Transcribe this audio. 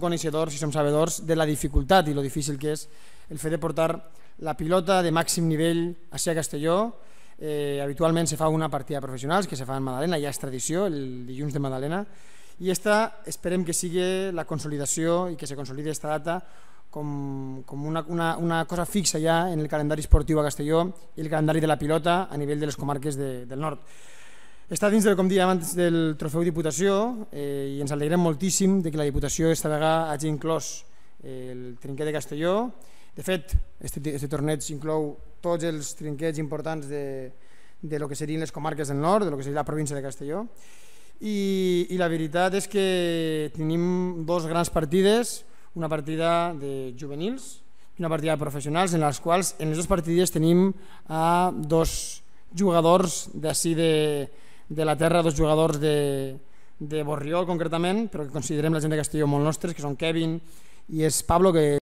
coneixedors i som sabedors de la dificultat i lo difícil que és el fet de portar la pilota de màxim nivell a ser a Castelló. Eh, habitualment se fa una partida de professionals que se fa en Madalena, ja és tradició, el dilluns de Madalena, i esta esperem que sigui la consolidació i que se consolidi esta data com, com una, una, una cosa fixa ja en el calendari esportiu a Castelló i el calendari de la pilota a nivell de les comarques de, del nord. Està dins del, com dèiem abans, del Trofeu Diputació eh, i ens alegrem moltíssim de que la Diputació esta vegada hagi inclòs eh, el trinquet de Castelló. De fet, este, este torneig inclou tots els trinquets importants de, de lo que serien les comarques del nord, de lo que seria la província de Castelló. I, i la veritat és que tenim dos grans partides, una partida de juvenils i una partida de professionals, en les quals en les dues partides tenim a dos jugadors d'ací de, de la terra dos jugadors de, de Borriol concretament, però que considerem la gent de Castelló molt nostres, que són Kevin i és Pablo, que